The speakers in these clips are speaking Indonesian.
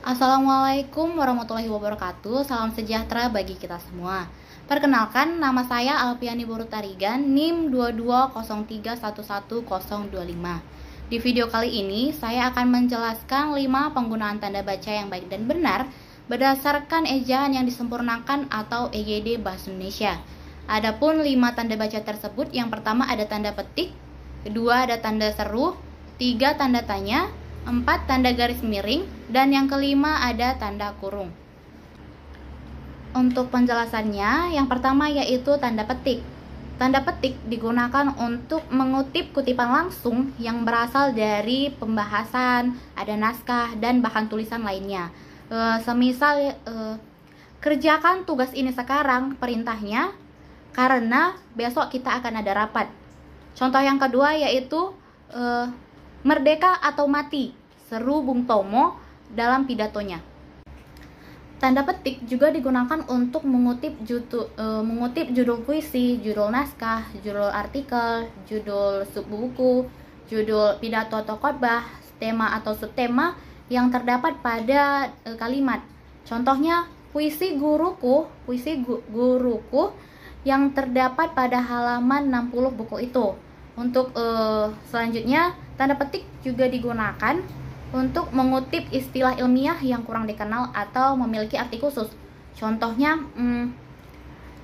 Assalamualaikum warahmatullahi wabarakatuh. Salam sejahtera bagi kita semua. Perkenalkan, nama saya Alpiani Burutarigan, NIM 220311025. Di video kali ini, saya akan menjelaskan 5 penggunaan tanda baca yang baik dan benar berdasarkan ejaan yang disempurnakan atau EGD Bahasa Indonesia. Adapun 5 tanda baca tersebut, yang pertama ada tanda petik, kedua ada tanda seru, tiga tanda tanya, empat tanda garis miring, dan yang kelima ada tanda kurung. Untuk penjelasannya, yang pertama yaitu tanda petik. Tanda petik digunakan untuk mengutip kutipan langsung yang berasal dari pembahasan, ada naskah, dan bahan tulisan lainnya. E, semisal, e, kerjakan tugas ini sekarang, perintahnya, karena besok kita akan ada rapat. Contoh yang kedua yaitu e, merdeka atau mati, seru Bung Tomo dalam pidatonya. Tanda petik juga digunakan untuk mengutip, jutu, e, mengutip judul puisi, judul naskah, judul artikel, judul subbuku, judul pidato atau khotbah, tema atau subtema yang terdapat pada e, kalimat. Contohnya puisi guruku, puisi gu, guruku yang terdapat pada halaman 60 buku itu. Untuk e, selanjutnya, tanda petik juga digunakan untuk mengutip istilah ilmiah yang kurang dikenal atau memiliki arti khusus. Contohnya, hmm,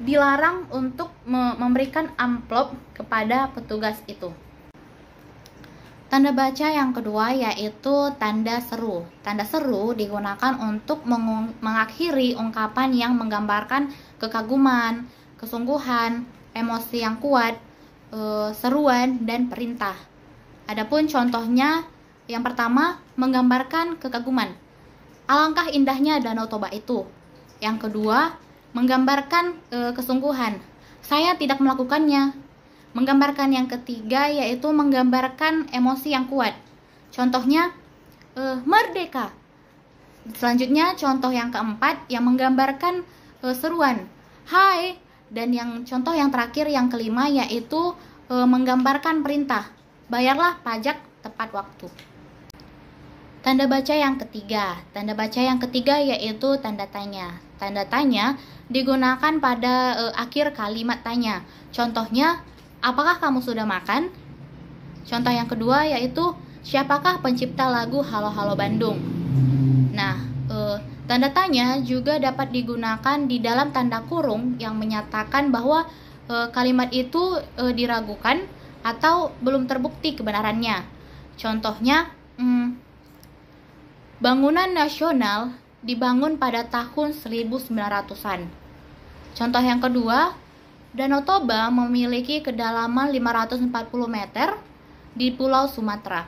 dilarang untuk me memberikan amplop kepada petugas itu. Tanda baca yang kedua yaitu tanda seru. Tanda seru digunakan untuk mengakhiri ungkapan yang menggambarkan kekaguman, kesungguhan, emosi yang kuat, e, seruan, dan perintah. Adapun contohnya yang pertama, menggambarkan kekaguman. Alangkah indahnya Danau Toba itu. Yang kedua, menggambarkan e, kesungguhan. Saya tidak melakukannya. Menggambarkan yang ketiga yaitu menggambarkan emosi yang kuat. Contohnya, e, merdeka. Selanjutnya, contoh yang keempat yang menggambarkan e, seruan. Hai, dan yang contoh yang terakhir yang kelima yaitu e, menggambarkan perintah bayarlah pajak tepat waktu Tanda baca yang ketiga. Tanda baca yang ketiga yaitu tanda tanya. Tanda tanya digunakan pada e, akhir kalimat tanya. Contohnya, apakah kamu sudah makan? Contoh yang kedua yaitu siapakah pencipta lagu Halo Halo Bandung? Nah, e, tanda tanya juga dapat digunakan di dalam tanda kurung yang menyatakan bahwa e, kalimat itu e, diragukan atau belum terbukti kebenarannya. Contohnya, hmm, Bangunan nasional dibangun pada tahun 1900-an. Contoh yang kedua, Danau Toba memiliki kedalaman 540 meter di Pulau Sumatera.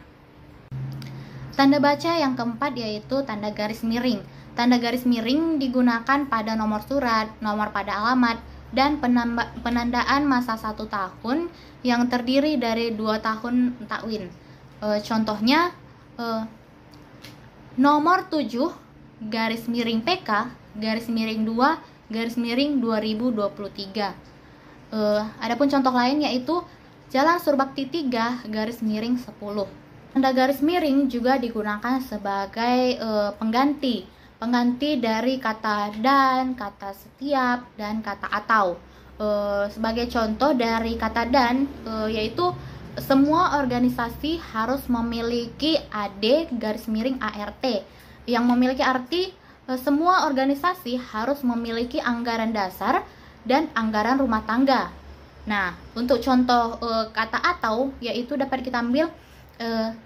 Tanda baca yang keempat yaitu tanda garis miring. Tanda garis miring digunakan pada nomor surat, nomor pada alamat, dan penandaan masa satu tahun yang terdiri dari dua tahun takwin. E, contohnya, e, nomor 7 garis miring PK garis miring 2 garis miring 2023. Uh, eh, adapun contoh lain yaitu Jalan Surbakti 3 garis miring 10. Tanda nah, garis miring juga digunakan sebagai uh, pengganti pengganti dari kata dan, kata setiap, dan kata atau. uh, sebagai contoh dari kata dan uh, yaitu semua organisasi harus memiliki AD garis miring ART yang memiliki arti eh, semua organisasi harus memiliki anggaran dasar dan anggaran rumah tangga. Nah, untuk contoh e, kata atau yaitu dapat kita ambil e,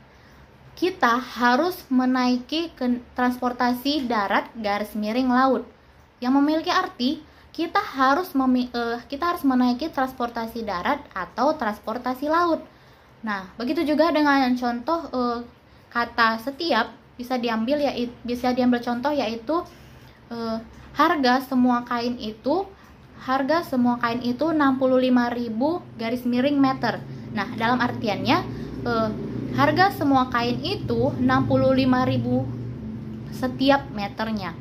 kita harus menaiki ke, transportasi darat garis miring laut yang memiliki arti kita harus e, kita harus menaiki transportasi darat atau transportasi laut Nah, begitu juga dengan contoh uh, kata setiap bisa diambil ya bisa diambil contoh yaitu uh, harga semua kain itu harga semua kain itu 65.000 garis miring meter. Nah, dalam artiannya eh, harga semua kain itu 65.000 setiap meternya.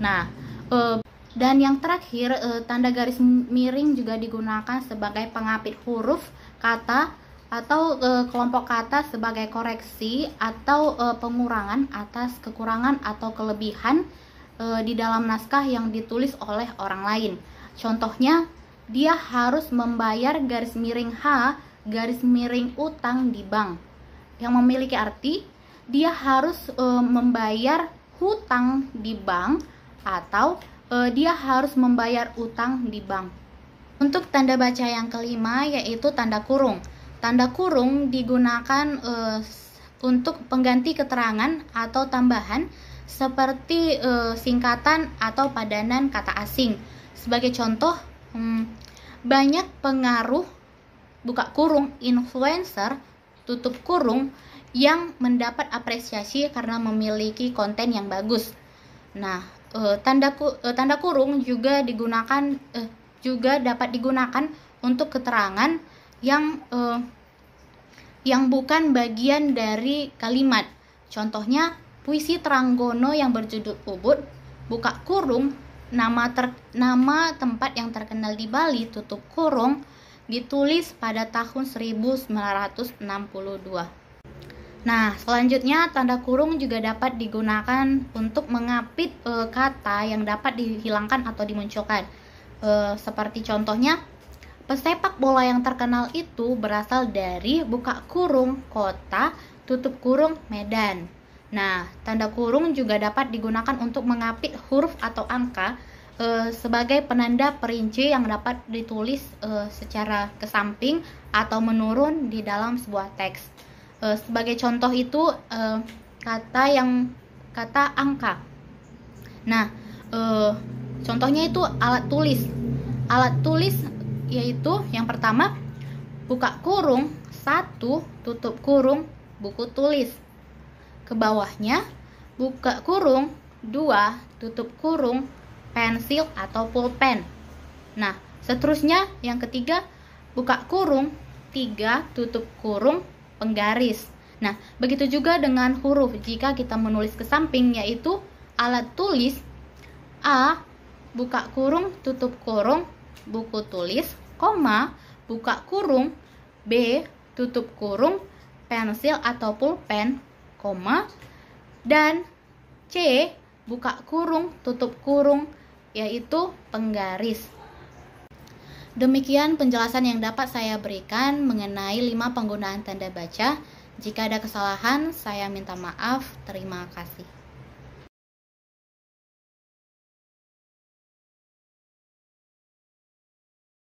Nah, eh, dan yang terakhir tanda garis miring juga digunakan sebagai pengapit huruf kata atau e, kelompok atas sebagai koreksi atau e, pengurangan atas kekurangan atau kelebihan e, di dalam naskah yang ditulis oleh orang lain. Contohnya, dia harus membayar garis miring H garis miring utang di bank yang memiliki arti dia harus e, membayar hutang di bank atau e, dia harus membayar utang di bank. Untuk tanda baca yang kelima yaitu tanda kurung. Tanda kurung digunakan uh, untuk pengganti keterangan atau tambahan seperti uh, singkatan atau padanan kata asing. Sebagai contoh, hmm, banyak pengaruh buka kurung influencer tutup kurung yang mendapat apresiasi karena memiliki konten yang bagus. Nah, e, tanda ku, e, tanda kurung juga digunakan e, juga dapat digunakan untuk keterangan yang uh, yang bukan bagian dari kalimat. Contohnya puisi Tranggono yang berjudul Ubud, buka kurung, nama ter, nama tempat yang terkenal di Bali tutup kurung ditulis pada tahun 1962. Nah, selanjutnya tanda kurung juga dapat digunakan untuk mengapit e, kata yang dapat dihilangkan atau dimunculkan. E, seperti contohnya Pesepak bola yang terkenal itu berasal dari buka kurung kota, tutup kurung Medan. Nah, tanda kurung juga dapat digunakan untuk mengapit huruf atau angka e, sebagai penanda perinci yang dapat ditulis e, secara ke samping atau menurun di dalam sebuah teks. E, sebagai contoh itu e, kata yang kata angka. Nah, e, contohnya itu alat tulis. Alat tulis yaitu yang pertama buka kurung satu tutup kurung buku tulis. Ke bawahnya buka kurung dua tutup kurung pensil atau pulpen. Nah, seterusnya yang ketiga buka kurung tiga tutup kurung penggaris. Nah, begitu juga dengan huruf jika kita menulis ke samping yaitu alat tulis A buka kurung tutup kurung buku tulis koma, buka kurung, B. Tutup kurung, pensil atau pulpen, koma, dan C. Buka kurung, tutup kurung, yaitu penggaris. Demikian penjelasan yang dapat saya berikan mengenai lima penggunaan tanda baca. Jika ada kesalahan, saya minta maaf. Terima kasih.